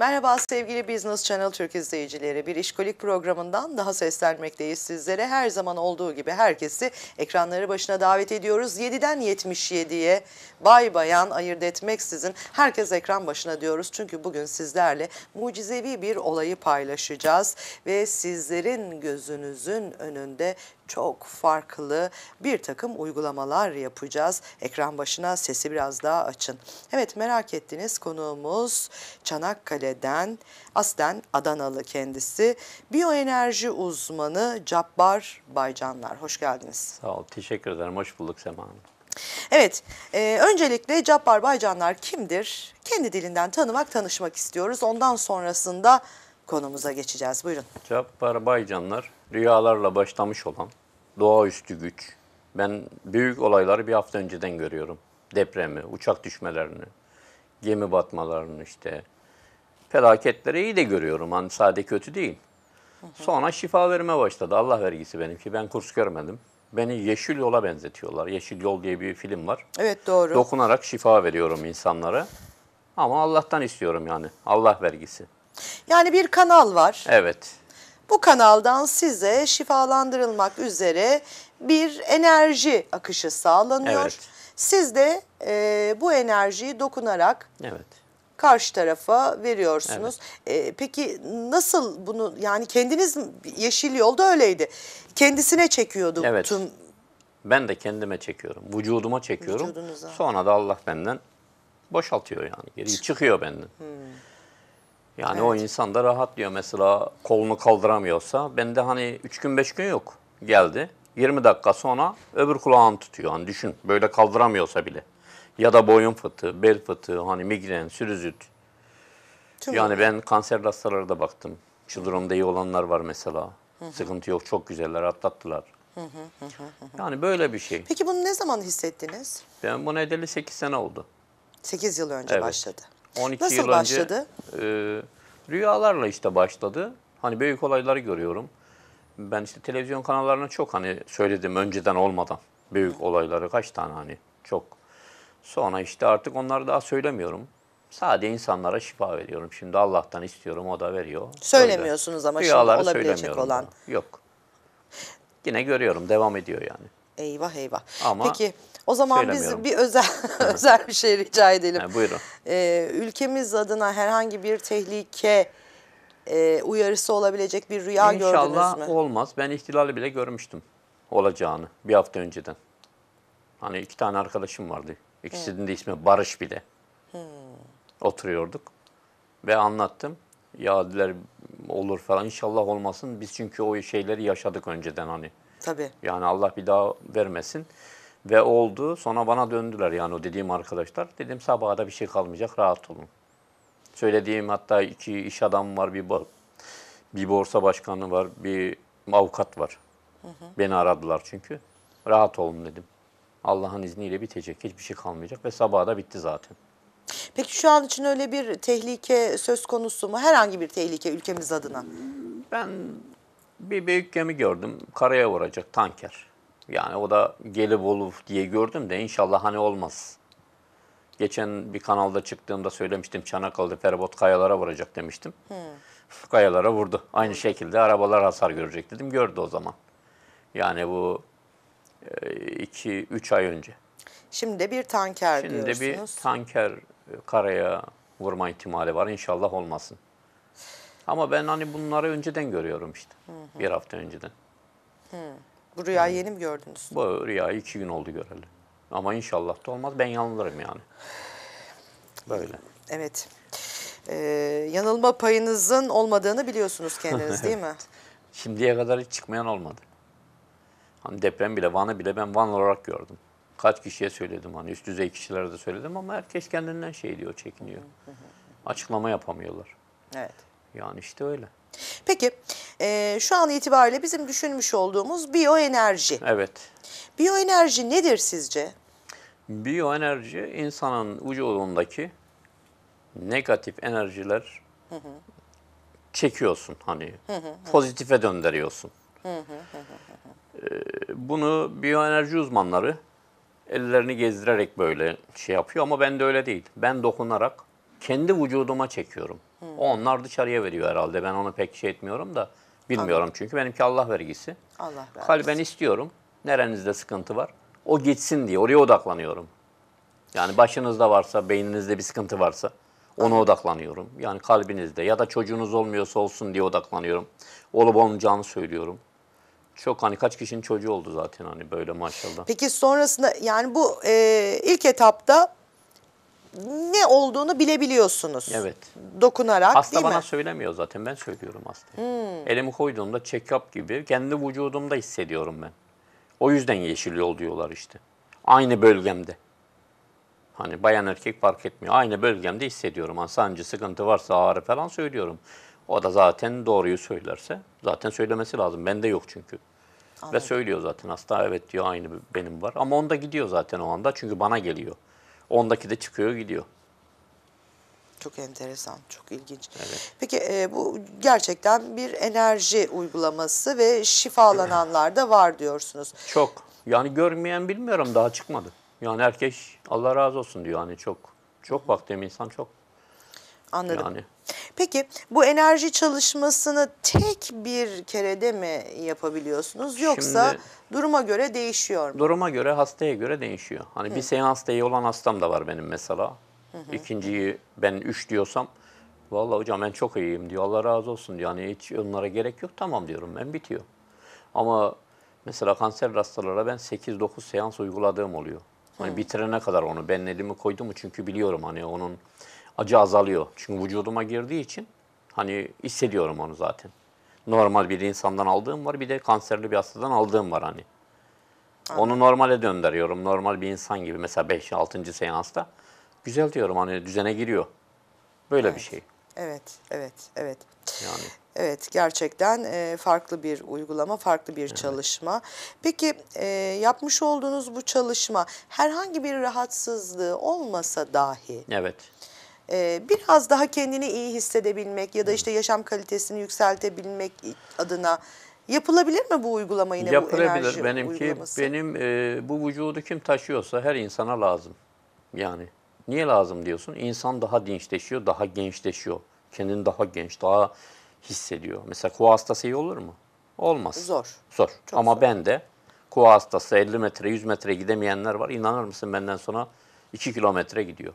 Merhaba sevgili Business Channel Türk izleyicileri. Bir işkolik programından daha seslenmekteyiz sizlere. Her zaman olduğu gibi herkesi ekranları başına davet ediyoruz. 7'den 77'ye bay bayan ayırt etmeksizin herkes ekran başına diyoruz. Çünkü bugün sizlerle mucizevi bir olayı paylaşacağız ve sizlerin gözünüzün önünde çok farklı bir takım uygulamalar yapacağız. Ekran başına sesi biraz daha açın. Evet merak ettiğiniz konuğumuz Çanakkale Çanakkale'den aslen Adanalı kendisi biyoenerji uzmanı Cabbar Baycanlar. Hoş geldiniz. Sağ ol. Teşekkür ederim. Hoş bulduk Sema Hanım. Evet, e, öncelikle Cabbar Baycanlar kimdir? Kendi dilinden tanımak, tanışmak istiyoruz. Ondan sonrasında konumuza geçeceğiz. Buyurun. Cabbar Baycanlar rüyalarla başlamış olan doğaüstü güç. Ben büyük olayları bir hafta önceden görüyorum. Depremi, uçak düşmelerini, gemi batmalarını işte, Felaketleri iyi de görüyorum. Hani sade kötü değil. Sonra şifa verme başladı. Allah vergisi benim ki Ben kurs görmedim. Beni Yeşil Yol'a benzetiyorlar. Yeşil Yol diye bir film var. Evet doğru. Dokunarak şifa veriyorum insanlara. Ama Allah'tan istiyorum yani. Allah vergisi. Yani bir kanal var. Evet. Bu kanaldan size şifalandırılmak üzere bir enerji akışı sağlanıyor. Evet. Siz de e, bu enerjiyi dokunarak evet karşı tarafa veriyorsunuz. Evet. E, peki nasıl bunu yani kendiniz Yeşil Yol'da öyleydi. Kendisine çekiyordu evet. tüm. Ben de kendime çekiyorum. Vücuduma çekiyorum. Vücudunuza. Sonra da Allah benden boşaltıyor yani. Geri çıkıyor benden. Hmm. Yani evet. o insan da rahatlıyor. Mesela kolunu kaldıramıyorsa ben de hani 3 gün 5 gün yok. Geldi. 20 dakika sonra öbür kulağını tutuyor. Hani düşün böyle kaldıramıyorsa bile. Ya da boyun fıtığı, bel fıtığı, hani migren, sürüzüt. Çok yani önemli. ben kanser hastalara da baktım. Şu durumda iyi olanlar var mesela. Hı hı. Sıkıntı yok, çok güzeller, atlattılar. Hı hı hı hı. Yani böyle bir şey. Peki bunu ne zaman hissettiniz? Ben bunu edeli 8 sene oldu. 8 yıl önce evet. başladı. 12 Nasıl yıl başladı? önce e, rüyalarla işte başladı. Hani büyük olayları görüyorum. Ben işte televizyon kanallarına çok hani söyledim önceden olmadan. Büyük olayları kaç tane hani çok Sonra işte artık onları daha söylemiyorum. Sadece insanlara şifa veriyorum. Şimdi Allah'tan istiyorum, o da veriyor. Söylemiyorsunuz Öyle. ama Rüyaları şimdi olabilecek olan. Bunu. Yok. Yine görüyorum, devam ediyor yani. Eyvah eyvah. Ama Peki o zaman biz bir özel özel bir şey rica edelim. Yani buyurun. Ee, ülkemiz adına herhangi bir tehlike e, uyarısı olabilecek bir rüya İnşallah gördünüz mü? İnşallah olmaz. Ben ihtilali bile görmüştüm olacağını bir hafta önceden. Hani iki tane arkadaşım vardı İkisinin de ismi Barış bile. Oturuyorduk ve anlattım. Ya diler olur falan inşallah olmasın. Biz çünkü o şeyleri yaşadık önceden hani. Tabii. Yani Allah bir daha vermesin. Ve oldu. Sonra bana döndüler yani o dediğim arkadaşlar. Dedim sabaha da bir şey kalmayacak rahat olun. Söylediğim hatta iki iş adamı var, bir bir borsa başkanı var, bir avukat var. Hı hı. Beni aradılar çünkü. Rahat olun dedim. Allah'ın izniyle bitecek. Hiçbir şey kalmayacak ve sabaha da bitti zaten. Peki şu an için öyle bir tehlike söz konusu mu? Herhangi bir tehlike ülkemiz adına? Ben bir büyük gemi gördüm. Karaya vuracak tanker. Yani o da Gelibolu diye gördüm de inşallah hani olmaz. Geçen bir kanalda çıktığımda söylemiştim Çanakkale'de feribot kayalara vuracak demiştim. Hmm. Kayalara vurdu. Aynı şekilde arabalar hasar görecek dedim. Gördü o zaman. Yani bu 2-3 ee, ay önce. Şimdi de bir tanker Şimdi diyorsunuz. Şimdi de bir tanker e, karaya vurma ihtimali var. İnşallah olmasın. Ama ben hani bunları önceden görüyorum işte. Hı hı. Bir hafta önceden. Hı. Bu rüyayı yani, yeni mi gördünüz? Bu rüyayı iki gün oldu göreli. Ama inşallah da olmaz. Ben yanılırım yani. Böyle. Evet. Ee, yanılma payınızın olmadığını biliyorsunuz kendiniz değil mi? Şimdiye kadar hiç çıkmayan olmadı. Hani deprem bile, Van'ı bile ben Van olarak gördüm. Kaç kişiye söyledim hani üst düzey kişilere de söyledim ama herkes kendinden şey diyor, çekiniyor. Açıklama yapamıyorlar. Evet. Yani işte öyle. Peki e, şu an itibariyle bizim düşünmüş olduğumuz biyoenerji. Evet. Biyoenerji nedir sizce? Biyoenerji insanın vücudundaki negatif enerjiler hı hı. çekiyorsun hani hı hı, pozitife döndürüyorsun. Hı hı, hı hı. Ee, bunu biyoenerji uzmanları ellerini gezdirerek böyle şey yapıyor ama ben de öyle değil. Ben dokunarak kendi vücuduma çekiyorum. Hı. Onlar dışarıya veriyor herhalde. Ben onu pek şey etmiyorum da bilmiyorum Anladım. çünkü benimki Allah vergisi. Allah vergisi. Kalben istiyorum. Nerenizde sıkıntı var? O gitsin diye oraya odaklanıyorum. Yani başınızda varsa, beyninizde bir sıkıntı varsa ona odaklanıyorum. Yani kalbinizde ya da çocuğunuz olmuyorsa olsun diye odaklanıyorum. Olup olmayacağını söylüyorum. Çok hani kaç kişinin çocuğu oldu zaten hani böyle maşallah. Peki sonrasında yani bu e, ilk etapta ne olduğunu bilebiliyorsunuz. Evet. Dokunarak Hasta değil bana söylemiyor zaten ben söylüyorum hastaya. Hmm. Elimi koyduğumda check-up gibi kendi vücudumda hissediyorum ben. O yüzden yeşil yol diyorlar işte. Aynı bölgemde. Hani bayan erkek fark etmiyor. Aynı bölgemde hissediyorum. Hani sancı, sıkıntı varsa ağrı falan söylüyorum. O da zaten doğruyu söylerse zaten söylemesi lazım. Bende yok çünkü. Anladım. Ve söylüyor zaten hasta evet diyor aynı benim var. Ama onda gidiyor zaten o anda çünkü bana geliyor. Ondaki de çıkıyor gidiyor. Çok enteresan, çok ilginç. Evet. Peki e, bu gerçekten bir enerji uygulaması ve şifalananlar da var diyorsunuz. Çok. Yani görmeyen bilmiyorum daha çıkmadı. Yani herkes Allah razı olsun diyor hani çok. Çok baktığım insan çok. Anladım. Yani. Peki bu enerji çalışmasını tek bir kerede mi yapabiliyorsunuz yoksa Şimdi, duruma göre değişiyor mu? Duruma göre hastaya göre değişiyor. Hani Hı. bir seans değil olan hastam da var benim mesela. Hı hı. İkinciyi ben üç diyorsam Vallahi hocam ben çok iyiyim diyor. Allah razı olsun diyor. Yani hiç onlara gerek yok. Tamam diyorum ben bitiyor. Ama mesela kanser hastalara ben 8-9 seans uyguladığım oluyor. Hani hmm. bitirene kadar onu ben elimi koydum çünkü biliyorum hani onun acı azalıyor. Çünkü vücuduma girdiği için hani hissediyorum onu zaten. Normal bir insandan aldığım var bir de kanserli bir hastadan aldığım var hani. Anladım. Onu normale döndürüyorum. Normal bir insan gibi mesela 5. 6. seansta. Güzel diyorum hani düzene giriyor. Böyle evet. bir şey. Evet, evet, evet. Yani. Evet, gerçekten e, farklı bir uygulama, farklı bir evet. çalışma. Peki e, yapmış olduğunuz bu çalışma herhangi bir rahatsızlığı olmasa dahi evet. Ee, biraz daha kendini iyi hissedebilmek ya da işte yaşam kalitesini yükseltebilmek adına yapılabilir mi bu uygulama yine Yapılabilir. bu enerji benimki, uygulaması? Benim e, bu vücudu kim taşıyorsa her insana lazım yani. Niye lazım diyorsun? İnsan daha dinçleşiyor, daha gençleşiyor. Kendini daha genç, daha hissediyor. Mesela kuva hastası iyi olur mu? Olmaz. Zor. Zor. Çok Ama zor. ben de kuva hastası 50 metre, 100 metre gidemeyenler var. İnanır mısın benden sonra 2 kilometre gidiyor.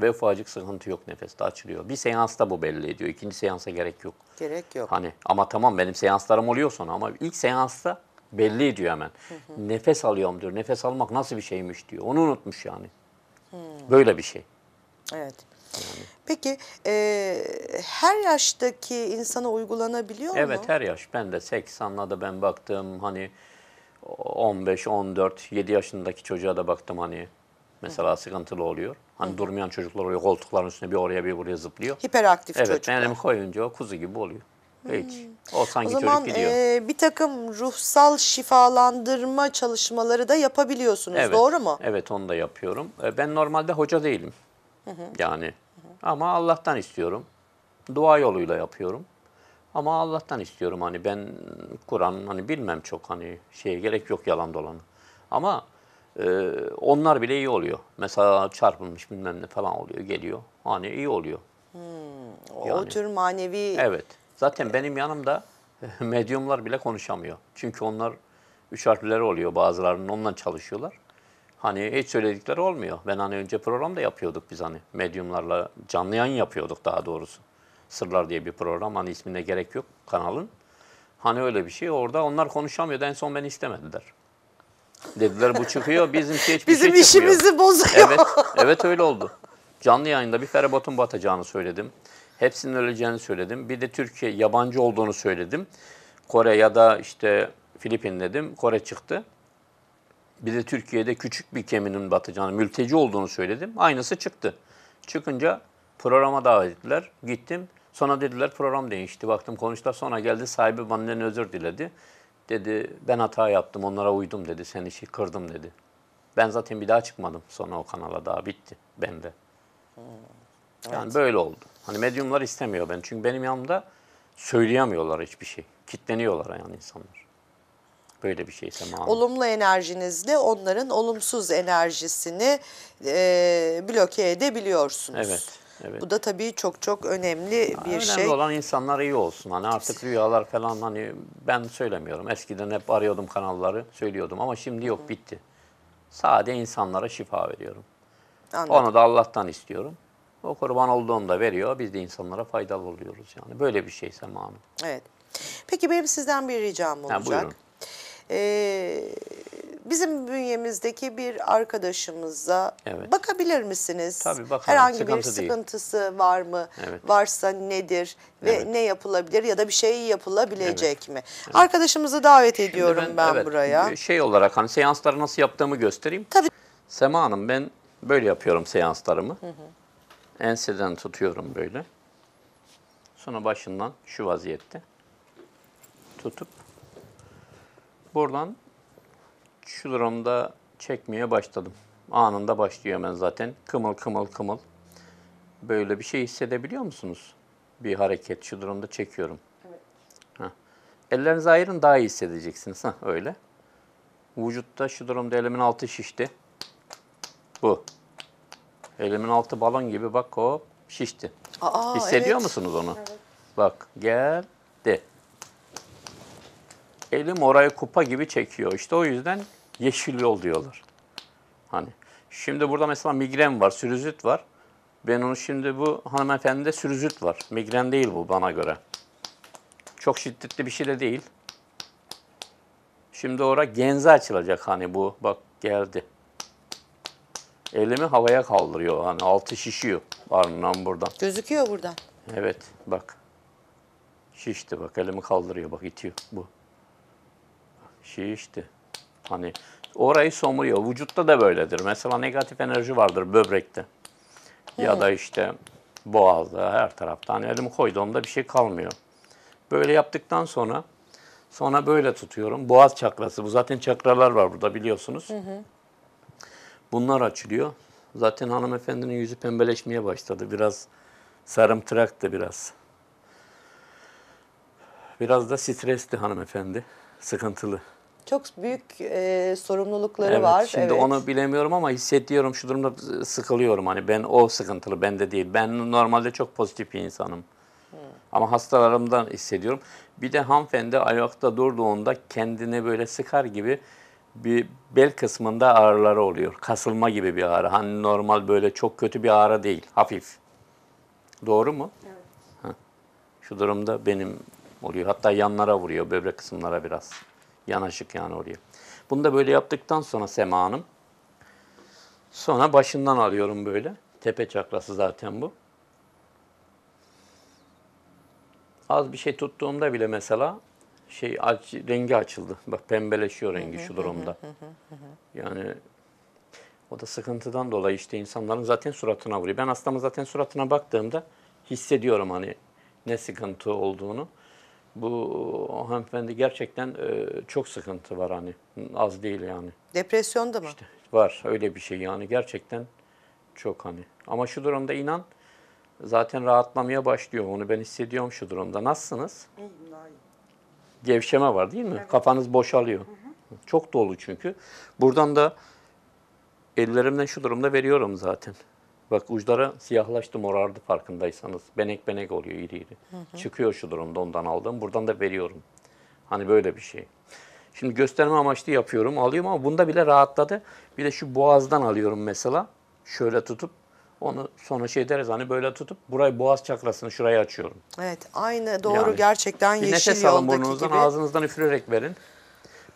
Ve ufacık sıkıntı yok nefeste açılıyor. Bir seansta bu belli ediyor. İkinci seansa gerek yok. Gerek yok. Hani ama tamam benim seanslarım oluyor sonra ama ilk seansta belli ediyor hemen. Hı hı. Nefes alıyorum diyor. Nefes almak nasıl bir şeymiş diyor. Onu unutmuş yani. Hı. Böyle bir şey. Evet. Peki e, her yaştaki insana uygulanabiliyor evet, mu? Evet her yaş. Ben de 80'la da ben baktım hani 15, 14, 7 yaşındaki çocuğa da baktım hani mesela Hı. sıkıntılı oluyor. Hani Hı. durmayan çocuklar oluyor. Koltukların üstüne bir oraya bir buraya zıplıyor. Hiperaktif evet, çocuklar. Evet elimi koyunca o kuzu gibi oluyor. Hiç. Hmm. O sanki o zaman, çocuk gidiyor. E, bir takım ruhsal şifalandırma çalışmaları da yapabiliyorsunuz evet, doğru mu? Evet onu da yapıyorum. Ben normalde hoca değilim. Hı hı. Yani hı hı. ama Allah'tan istiyorum. Dua yoluyla yapıyorum. Ama Allah'tan istiyorum hani ben Kur'an hani bilmem çok hani şeye gerek yok yalan dolanı. Ama ee, onlar bile iyi oluyor. Mesela çarpılmış bilmem ne falan oluyor, geliyor. Hani iyi oluyor. Hmm, o yani, tür manevi... Evet. Zaten e... benim yanımda medyumlar bile konuşamıyor. Çünkü onlar üç harfleri oluyor bazılarının, ondan çalışıyorlar. Hani hiç söyledikleri olmuyor. Ben hani önce program da yapıyorduk biz hani medyumlarla canlı yayın yapıyorduk daha doğrusu. Sırlar diye bir program hani isminde gerek yok kanalın. Hani öyle bir şey orada onlar konuşamıyordu en son beni istemediler. Dediler bu çıkıyor şey bizim hiçbir Bizim şey çıkmıyor. işimizi bozuyor. Evet, evet öyle oldu. Canlı yayında bir feribotun batacağını söyledim. Hepsinin öleceğini söyledim. Bir de Türkiye yabancı olduğunu söyledim. Kore ya da işte Filipin dedim. Kore çıktı. Bir de Türkiye'de küçük bir geminin batacağını, mülteci olduğunu söyledim. Aynısı çıktı. Çıkınca programa davet ettiler. Gittim. Sonra dediler program değişti. Baktım konuştular. Sonra geldi sahibi benden özür diledi. Dedi ben hata yaptım onlara uydum dedi. Sen işi kırdım dedi. Ben zaten bir daha çıkmadım sonra o kanala daha bitti bende. Hmm. Evet. Yani böyle oldu. Hani medyumlar istemiyor ben. Çünkü benim yanımda söyleyemiyorlar hiçbir şey. Kitleniyorlar yani insanlar. Böyle bir şeyse maalesef. Olumlu enerjinizle onların olumsuz enerjisini e, bloke edebiliyorsunuz. Evet. Evet. Bu da tabii çok çok önemli bir önemli şey. Önemli olan insanlar iyi olsun. Hani artık rüyalar falan hani ben söylemiyorum. Eskiden hep arıyordum kanalları, söylüyordum ama şimdi yok Hı. bitti. Sade insanlara şifa veriyorum. Anladım. Onu da Allah'tan istiyorum. O kurban olduğunda veriyor. Biz de insanlara faydalı oluyoruz yani. Böyle bir şey Sema Hanım. Evet. Peki benim sizden bir ricam olacak. Ha, buyurun. Ee, bizim bünyemizdeki bir arkadaşımıza evet. bakabilir misiniz? Tabii bakalım. Herhangi Sıkıntı bir sıkıntısı değil. var mı? Evet. Varsa nedir ve evet. ne yapılabilir ya da bir şey yapılabilecek evet. mi? Evet. Arkadaşımızı davet Şimdi ediyorum ben, ben evet, buraya. Şey olarak hani seansları nasıl yaptığımı göstereyim. Tabii. Sema Hanım ben böyle yapıyorum seanslarımı. Hı hı. Enseden tutuyorum böyle. Sonra başından şu vaziyette tutup buradan şu durumda çekmeye başladım. Anında başlıyor hemen zaten. Kımıl kımıl kımıl. Böyle bir şey hissedebiliyor musunuz? Bir hareket şu durumda çekiyorum. Evet. Heh. Ellerinizi ayırın daha iyi hissedeceksiniz. Heh, öyle. Vücutta şu durumda elimin altı şişti. Bu. Elimin altı balon gibi bak hop şişti. Aa, Hissediyor evet. musunuz onu? Evet. Bak geldi elim orayı kupa gibi çekiyor. İşte o yüzden yeşil yol diyorlar. Hani şimdi burada mesela migren var, sürüzüt var. Ben onu şimdi bu hanımefendide sürüzüt var. Migren değil bu bana göre. Çok şiddetli bir şey de değil. Şimdi orada genze açılacak hani bu. Bak geldi. Elimi havaya kaldırıyor. Hani altı şişiyor arnından buradan. Gözüküyor buradan. Evet bak. Şişti bak elimi kaldırıyor bak itiyor bu şişti Hani orayı somuruyor Vücutta da böyledir. Mesela negatif enerji vardır böbrekte. Ya da işte boğazda her taraftan. Hani elimi koyduğumda bir şey kalmıyor. Böyle yaptıktan sonra sonra böyle tutuyorum. Boğaz çakrası. Bu zaten çakralar var burada biliyorsunuz. Hı hı. Bunlar açılıyor. Zaten hanımefendinin yüzü pembeleşmeye başladı. Biraz sarımtıraktı biraz. Biraz da stresli hanımefendi. Sıkıntılı. Çok büyük e, sorumlulukları evet, var. Şimdi evet. onu bilemiyorum ama hissediyorum şu durumda ıı, sıkılıyorum. Hani ben o sıkıntılı bende değil. Ben normalde çok pozitif bir insanım. Hmm. Ama hastalarımdan hissediyorum. Bir de hanımefendi ayakta durduğunda kendini böyle sıkar gibi bir bel kısmında ağrıları oluyor. Kasılma gibi bir ağrı. Hani normal böyle çok kötü bir ağrı değil. Hafif. Doğru mu? Evet. Heh. Şu durumda benim oluyor. Hatta yanlara vuruyor böbrek kısımlara biraz. Yanaşık yani oraya. Bunu da böyle yaptıktan sonra Sema Hanım, sonra başından alıyorum böyle. Tepe çakrası zaten bu. Az bir şey tuttuğumda bile mesela şey aç, rengi açıldı. Bak pembeleşiyor rengi şu durumda. Yani o da sıkıntıdan dolayı işte insanların zaten suratına vuruyor. Ben hastamın zaten suratına baktığımda hissediyorum hani ne sıkıntı olduğunu bu hanımefendi gerçekten e, çok sıkıntı var hani az değil yani. Depresyonda mı? İşte var öyle bir şey yani gerçekten çok hani. Ama şu durumda inan zaten rahatlamaya başlıyor onu ben hissediyorum şu durumda. Nasılsınız? İyiyim daha Gevşeme var değil mi? Evet. Kafanız boşalıyor. Hı hı. Çok dolu çünkü. Buradan da ellerimden şu durumda veriyorum zaten. Bak uçları siyahlaştı, morardı farkındaysanız. Benek benek oluyor iri iri. Hı hı. Çıkıyor şu durumda ondan aldım. Buradan da veriyorum. Hani böyle bir şey. Şimdi gösterme amaçlı yapıyorum, alıyorum ama bunda bile rahatladı. Bir de şu boğazdan alıyorum mesela. Şöyle tutup onu sonra şey deriz hani böyle tutup burayı boğaz çakrasını şuraya açıyorum. Evet aynı doğru yani, gerçekten yeşil yoldaki gibi. Nefes alın burnunuzdan ağzınızdan üfürerek verin.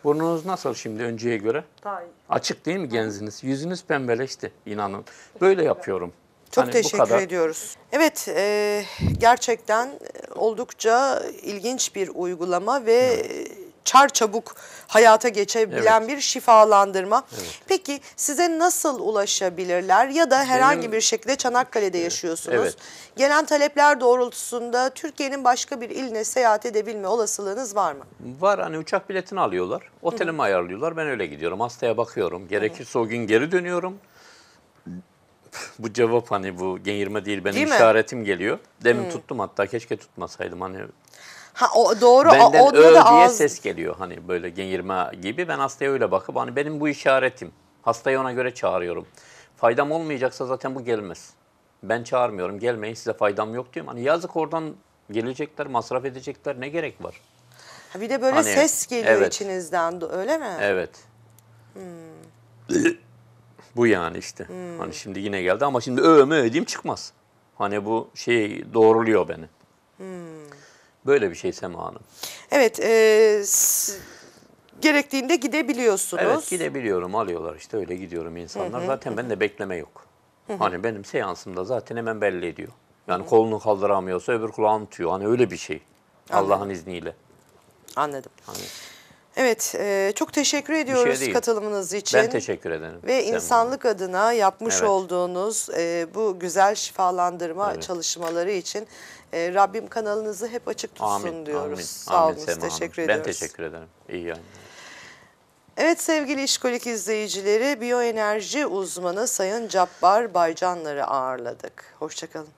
Burnunuz nasıl şimdi önceye göre? Daha iyi. Açık değil mi genziniz? Yüzünüz pembeleşti inanın. Böyle yapıyorum. Çok hani teşekkür kadar... ediyoruz. Evet, e, gerçekten oldukça ilginç bir uygulama ve evet çar çabuk hayata geçebilen evet. bir şifalandırma. Evet. Peki size nasıl ulaşabilirler ya da herhangi Benim, bir şekilde Çanakkale'de yaşıyorsunuz. Evet. Gelen talepler doğrultusunda Türkiye'nin başka bir iline seyahat edebilme olasılığınız var mı? Var hani uçak biletini alıyorlar, otelimi Hı. ayarlıyorlar ben öyle gidiyorum hastaya bakıyorum. Gerekirse Hı. o gün geri dönüyorum bu cevap hani bu genirme değil benim değil işaretim geliyor. Demin hmm. tuttum hatta keşke tutmasaydım hani Ha o doğru. Benden o, ö diye ağız... ses geliyor hani böyle genirme gibi. Ben hastaya öyle bakıp hani benim bu işaretim. Hastayı ona göre çağırıyorum. Faydam olmayacaksa zaten bu gelmez. Ben çağırmıyorum. Gelmeyin size faydam yok diyorum. Hani yazık oradan gelecekler, masraf edecekler. Ne gerek var? Ha bir de böyle hani, ses geliyor evet. içinizden öyle mi? Evet. Hmm. bu yani işte. Hmm. Hani şimdi yine geldi ama şimdi ö mü diyeyim çıkmaz. Hani bu şey doğruluyor beni. Hmm. Böyle bir şey Sema Hanım. Evet, e, gerektiğinde gidebiliyorsunuz. Evet, gidebiliyorum. Alıyorlar işte öyle gidiyorum insanlar. Hı hı. Zaten bende bekleme yok. Hı hı. Hani benim seansımda zaten hemen belli ediyor. Yani hı hı. kolunu kaldıramıyorsa öbür kulağını tutuyor. Hani öyle bir şey. Allah'ın izniyle. Anladım. Hani. Evet, e, çok teşekkür şey ediyoruz şey katılımınız için. Ben teşekkür ederim. Ve Sen insanlık bana. adına yapmış evet. olduğunuz e, bu güzel şifalandırma evet. çalışmaları için e, Rabbim kanalınızı hep açık tutsun amin, diyoruz. Amin, Sağ amin, teşekkür ediyoruz. Ben teşekkür ederim. İyi yani. Evet sevgili işkolik izleyicileri, biyoenerji uzmanı Sayın Cabbar Baycanlar'ı ağırladık. Hoşçakalın.